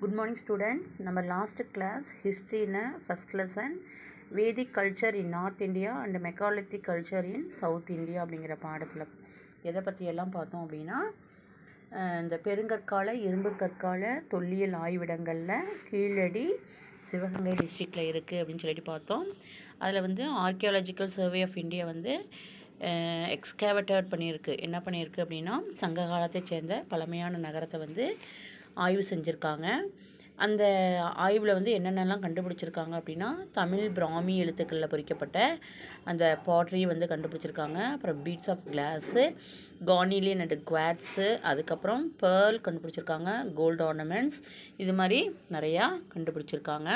good morning students நம்ம last class ஹிஸ்ட்ரியில் first lesson Vedic culture in north India and megalithic culture in south India அப்படிங்கிற பாடத்தில் எதை பற்றியெல்லாம் பார்த்தோம் அப்படின்னா இந்த பெருங்கற்கால இரும்பு கற்கால தொல்லியல் ஆய்விடங்களில் கீழடி சிவகங்கை டிஸ்ட்ரிக்டில் இருக்குது அப்படின்னு சொல்லிட்டு பார்த்தோம் அதில் வந்து ஆர்கியாலஜிக்கல் சர்வே ஆஃப் இந்தியா வந்து எக்ஸ்கேவட்டட் பண்ணியிருக்கு என்ன பண்ணியிருக்கு அப்படின்னா சங்க காலத்தை சேர்ந்த பழமையான நகரத்தை வந்து ஆய்வு செஞ்சுருக்காங்க அந்த ஆய்வில் வந்து என்னென்னலாம் கண்டுபிடிச்சிருக்காங்க அப்படின்னா தமிழ் பிராமி எழுத்துக்களில் பொறிக்கப்பட்ட அந்த பாட்ரி வந்து கண்டுபிடிச்சிருக்காங்க அப்புறம் beads of glass carnelian and quartz அதுக்கப்புறம் பேர்ல் கண்டுபிடிச்சிருக்காங்க கோல்டு ஆர்னமெண்ட்ஸ் இது மாதிரி நிறையா கண்டுபிடிச்சிருக்காங்க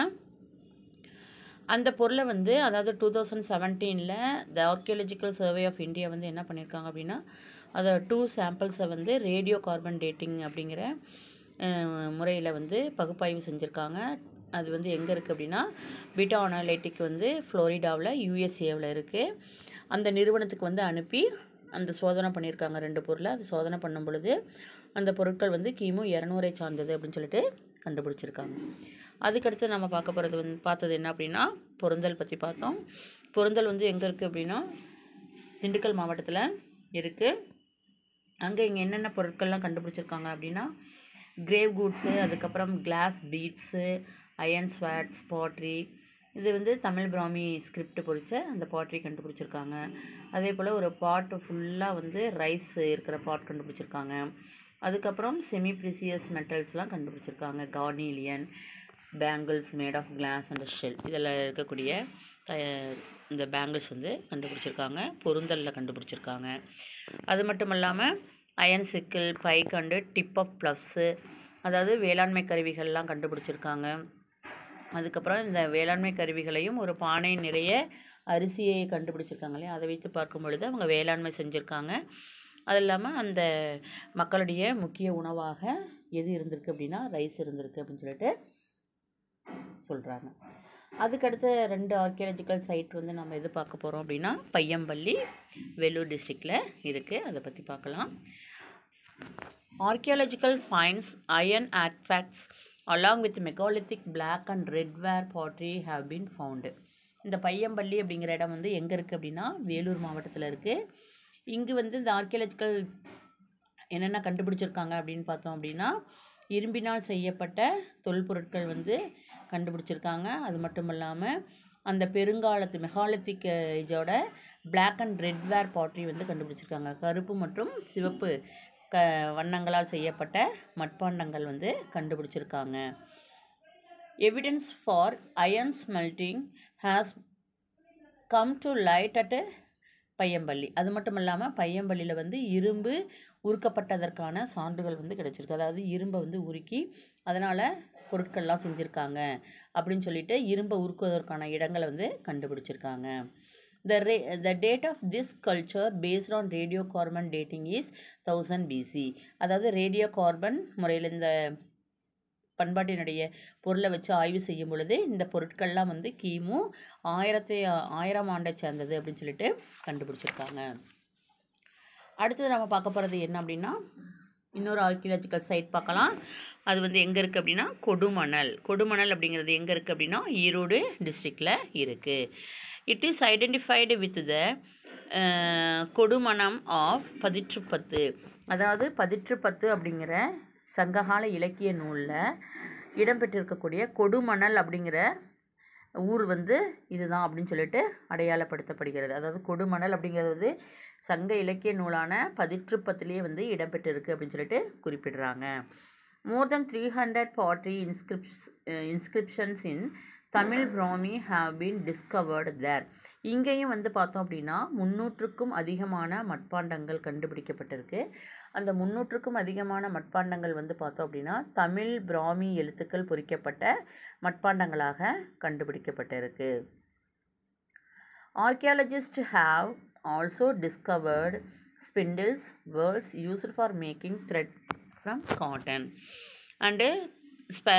அந்த பொருளை வந்து அதாவது டூ தௌசண்ட் செவன்டீனில் the archaeological survey of India வந்து என்ன பண்ணியிருக்காங்க அப்படின்னா அதை டூ சாம்பிள்ஸை வந்து ரேடியோ கார்பன் டேட்டிங் அப்படிங்கிற முறையில் வந்து பகுப்பாய்வு செஞ்சுருக்காங்க அது வந்து எங்கே இருக்குது அப்படின்னா பீட்டா அனாலிட்டிக் வந்து ஃப்ளோரிடாவில் யூஎஸ்ஏவில் இருக்குது அந்த நிறுவனத்துக்கு வந்து அனுப்பி அந்த சோதனை பண்ணியிருக்காங்க ரெண்டு பொருளை அது சோதனை பண்ணும் பொழுது அந்த பொருட்கள் வந்து கிமு இரநூறை சார்ந்தது அப்படின்னு சொல்லிட்டு கண்டுபிடிச்சிருக்காங்க அதுக்கடுத்து நம்ம பார்க்க போகிறது வந்து பார்த்தது என்ன அப்படின்னா பொருந்தல் பற்றி பார்த்தோம் பொருந்தல் வந்து எங்கே இருக்குது அப்படின்னா திண்டுக்கல் மாவட்டத்தில் இருக்குது அங்கே இங்கே என்னென்ன பொருட்கள்லாம் கண்டுபிடிச்சிருக்காங்க அப்படின்னா கிரேவ் கூட்ஸு அதுக்கப்புறம் glass beads iron swords pottery இது வந்து தமிழ் பிராமி ஸ்கிரிப்ட் பொறிச்ச அந்த பாட்ரி கண்டுபிடிச்சிருக்காங்க அதே போல் ஒரு பாட்டு ஃபுல்லாக வந்து ரைஸ் இருக்கிற பாட் கண்டுபிடிச்சிருக்காங்க அதுக்கப்புறம் செமி ப்ரிசியஸ் மெட்டல்ஸ்லாம் கண்டுபிடிச்சிருக்காங்க carnelian bangles made of glass and shell இதில் இருக்கக்கூடிய இந்த பேங்கிள்ஸ் வந்து கண்டுபிடிச்சிருக்காங்க பொருந்தலில் கண்டுபிடிச்சிருக்காங்க அது மட்டும் இல்லாமல் iron sickle pike and tip of ploughs அதாவது வேளாண்மை கருவிகள்லாம் கண்டுபிடிச்சிருக்காங்க அதுக்கப்புறம் இந்த வேளாண்மை கருவிகளையும் ஒரு பானை நிறைய அரிசியை கண்டுபிடிச்சிருக்காங்க இல்லையா அதை வைத்து பார்க்கும் பொழுது அவங்க வேளாண்மை செஞ்சுருக்காங்க அது இல்லாமல் அந்த மக்களுடைய முக்கிய உணவாக எது இருந்திருக்கு அப்படின்னா ரைஸ் இருந்திருக்கு அப்படின்னு சொல்லிட்டு சொல்கிறாங்க அதுக்கடுத்து ரெண்டு ஆர்கியாலஜிக்கல் சைட் வந்து நம்ம எது பார்க்க போகிறோம் அப்படின்னா பையம்பள்ளி வேலூர் டிஸ்ட்ரிக்டில் இருக்குது அதை பற்றி பார்க்கலாம் archaeological finds iron artefacts along with megalithic black and red ware pottery have been found இந்த பையம்பள்ளி அப்படிங்கிற இடம் வந்து எங்கே இருக்குது அப்படின்னா வேலூர் மாவட்டத்தில் இருக்குது இங்கு வந்து இந்த ஆர்கியாலஜிக்கல் என்னென்ன கண்டுபிடிச்சிருக்காங்க அப்படின்னு பார்த்தோம் அப்படின்னா இரும்பினால் செய்யப்பட்ட தொல்பொருட்கள் வந்து கண்டுபிடிச்சிருக்காங்க அது மட்டும் இல்லாமல் அந்த பெருங்காலத்து மெகாலத்திக் இதோட black and red ware pottery வந்து கண்டுபிடிச்சிருக்காங்க கருப்பு மற்றும் சிவப்பு க வண்ணங்களால் செய்யப்பட்ட மட்பாண்டங்கள் வந்து கண்டுபிடிச்சிருக்காங்க evidence for iron smelting has come to light at Paiyampalli அது மட்டும் இல்லாமல் பையம்பள்ளியில் வந்து இரும்பு உருக்கப்பட்டதற்கான சான்றுகள் வந்து கிடச்சிருக்கு அதாவது இரும்பை வந்து உருக்கி அதனால் பொருட்கள்லாம் செஞ்சுருக்காங்க அப்படின்னு சொல்லிட்டு இரும்பை உருக்குவதற்கான இடங்களை வந்து கண்டுபிடிச்சிருக்காங்க the ray the date of this culture based on radio carbon dating is thousand BC அதாவது ரேடியோ கார்பன் முறையில் இந்த பண்பாட்டினுடைய பொருளை வச்சு ஆய்வு செய்யும் பொழுது இந்த பொருட்கள்லாம் வந்து கிமு ஆயிரத்தி ஆயிரம் ஆண்டை சேர்ந்தது அப்படின்னு சொல்லிட்டு கண்டுபிடிச்சிருக்காங்க அடுத்தது நம்ம பார்க்க போகிறது என்ன அப்படின்னா இன்னொரு ஆர்கியலாஜிக்கல் சைட் பார்க்கலாம் அது வந்து எங்கே இருக்குது அப்படின்னா கொடுமணல் கொடுமணல் அப்படிங்கிறது எங்கே இருக்குது அப்படின்னா ஈரோடு டிஸ்ட்ரிக்டில் இருக்குது it is identified with the Kodumanam of Pathitrupathu அதாவது பதிற்றுப்பத்து அப்படிங்கிற சங்ககால இலக்கிய நூலில் இடம்பெற்றிருக்கக்கூடிய கொடுமணல் அப்படிங்கிற ஊர் வந்து இதுதான் அப்படின்னு சொல்லிட்டு அடையாளப்படுத்தப்படுகிறது அதாவது கொடுமணல் அப்படிங்கிறது வந்து சங்க இலக்கிய நூலான பதிற்றுப்பத்திலேயே வந்து இடம்பெற்றிருக்கு அப்படின்னு சொல்லிட்டு குறிப்பிடுறாங்க more than three hundred forty inscrips inscriptions in Tamil Brahmi have been discovered there இங்கேயும் வந்து பார்த்தோம் அப்படின்னா முன்னூற்றுக்கும் அதிகமான மட்பாண்டங்கள் கண்டுபிடிக்கப்பட்டிருக்கு அந்த முந்நூற்றுக்கும் அதிகமான மட்பாண்டங்கள் வந்து பார்த்தோம் அப்படின்னா தமிழ் பிராமி எழுத்துக்கள் பொறிக்கப்பட்ட மட்பாண்டங்களாக கண்டுபிடிக்கப்பட்டிருக்கு archaeologist have also discovered spindles whorls used for making thread from cotton and ஸ்ப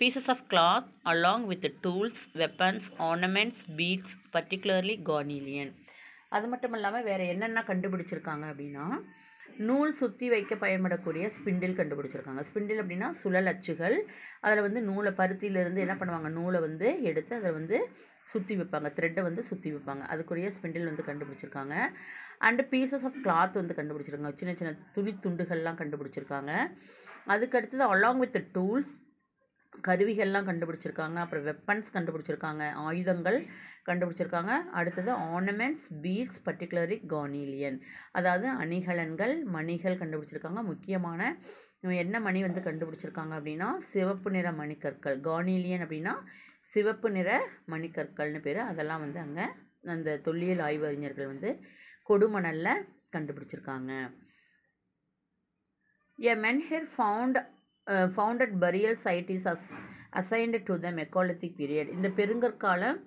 pieces of cloth along with tools weapons ornaments beads particularly carnelian அது மட்டும் இல்லாமல் வேறு என்னென்ன கண்டுபிடிச்சிருக்காங்க அப்படின்னா நூல் சுற்றி வைக்க பயன்படக்கூடிய ஸ்பிண்டில் கண்டுபிடிச்சிருக்காங்க ஸ்பிண்டில் அப்படின்னா சுழல் அச்சுகள் அதில் வந்து நூலை பருத்தியிலேருந்து என்ன பண்ணுவாங்க நூலை வந்து எடுத்து அதை வந்து சுற்றி வைப்பாங்க த்ரெட்டை வந்து சுற்றி வைப்பாங்க அதுக்குரிய ஸ்பிண்டில் வந்து கண்டுபிடிச்சிருக்காங்க அண்டு பீசஸ் ஆஃப் கிளாத் வந்து கண்டுபிடிச்சிருக்காங்க சின்ன சின்ன துணி துண்டுகள்லாம் கண்டுபிடிச்சிருக்காங்க அதுக்கடுத்தது அலாங் வித் டூல்ஸ் கருவிகள்லாம் கண்டுபிடிச்சிருக்காங்க அப்புறம் வெப்பன்ஸ் கண்டுபிடிச்சிருக்காங்க ஆயுதங்கள் கண்டுபிடிச்சிருக்காங்க அடுத்தது ஆர்னமெண்ட்ஸ் பீட்ஸ் பர்டிகுலரி கார்னிலியன் அதாவது அணிகலன்கள் மணிகள் கண்டுபிடிச்சிருக்காங்க முக்கியமான என்ன மணி வந்து கண்டுபிடிச்சிருக்காங்க அப்படின்னா சிவப்பு நிற மணிக்கற்கள் கார்னிலியன் அப்படின்னா சிவப்பு நிற மணிக்கற்கள்னு பேர் அதெல்லாம் வந்து அங்கே அந்த தொல்லியல் ஆய்வறிஞர்கள் வந்து கொடுமணலில் கண்டுபிடிச்சிருக்காங்க a men found founded burial site is as assigned to the megalithic period இந்த பெருங்கற்காலம்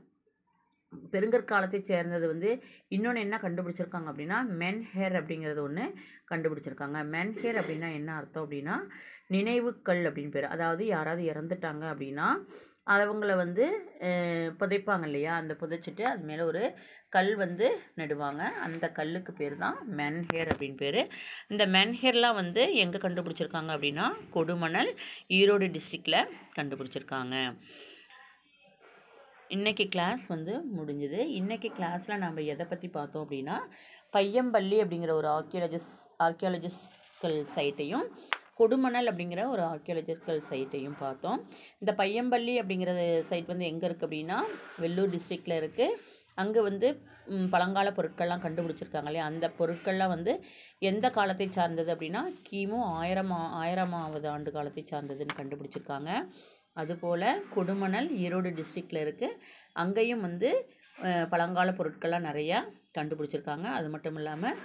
பெருங்கற்காலத்தை சேர்ந்தது வந்து இன்னொன்று என்ன கண்டுபிடிச்சிருக்காங்க அப்படின்னா மென் ஹேர் அப்படிங்கிறது ஒன்று கண்டுபிடிச்சிருக்காங்க மென் ஹேர் அப்படின்னா என்ன அர்த்தம் அப்படின்னா நினைவுக்கல் அப்படின்னு பேர் அதாவது யாராவது இறந்துட்டாங்க அப்படின்னா அவங்கள வந்து புதைப்பாங்க இல்லையா அந்த புதைச்சிட்டு அது மேலே ஒரு கல் வந்து நடுவாங்க அந்த கல்லுக்கு பேர் தான் மென்ஹேர் அப்படின்னு பேர் இந்த மென்ஹேர்லாம் வந்து எங்கே கண்டுபிடிச்சிருக்காங்க அப்படின்னா கொடுமணல் ஈரோடு டிஸ்ட்ரிக்டில் கண்டுபிடிச்சிருக்காங்க இன்றைக்கி கிளாஸ் வந்து முடிஞ்சுது இன்றைக்கி கிளாஸில் நம்ம எதை பற்றி பார்த்தோம் அப்படின்னா பையம்பள்ளி அப்படிங்கிற ஒரு ஆர்கியாலஜிஸ் ஆர்கியாலஜிஸ்கல் சைட்டையும் கொடுமணல் அப்படிங்கிற ஒரு ஆர்கியாலஜிக்கல் சைட்டையும் பார்த்தோம் இந்த பையம்பள்ளி அப்படிங்கிற சைட் வந்து எங்கே இருக்குது அப்படின்னா வெள்ளூர் டிஸ்ட்ரிக்டில் இருக்குது அங்கே வந்து பழங்கால பொருட்கள்லாம் கண்டுபிடிச்சிருக்காங்க இல்லையா அந்த பொருட்கள்லாம் வந்து எந்த காலத்தை சார்ந்தது அப்படின்னா கிமு ஆயிரம் ஆயிரமாவது ஆண்டு காலத்தை சார்ந்ததுன்னு கண்டுபிடிச்சிருக்காங்க அதுபோல் கொடுமணல் ஈரோடு டிஸ்ட்ரிக்டில் இருக்குது அங்கேயும் வந்து பழங்கால பொருட்கள்லாம் நிறையா கண்டுபிடிச்சிருக்காங்க அது மட்டும் இல்லாமல்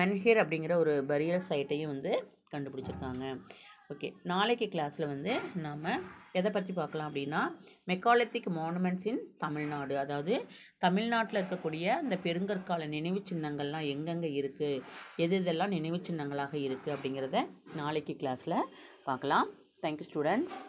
மென்ஹிர் அப்படிங்கிற ஒரு பரியல் சைட்டையும் வந்து கண்டுபிடிச்சிருக்காங்க ஓகே நாளைக்கு கிளாஸில் வந்து நாம் எதை பற்றி பார்க்கலாம் அப்படின்னா மெக்காலத்திக் மானுமெண்ட்ஸ் இன் தமிழ்நாடு அதாவது தமிழ்நாட்டில் இருக்கக்கூடிய அந்த பெருங்கற்கால நினைவு சின்னங்கள்லாம் எங்கெங்கே இருக்குது எது இதெல்லாம் நினைவு சின்னங்களாக இருக்குது அப்படிங்கிறத நாளைக்கு கிளாஸில் பார்க்கலாம் தேங்க்யூ ஸ்டூடெண்ட்ஸ்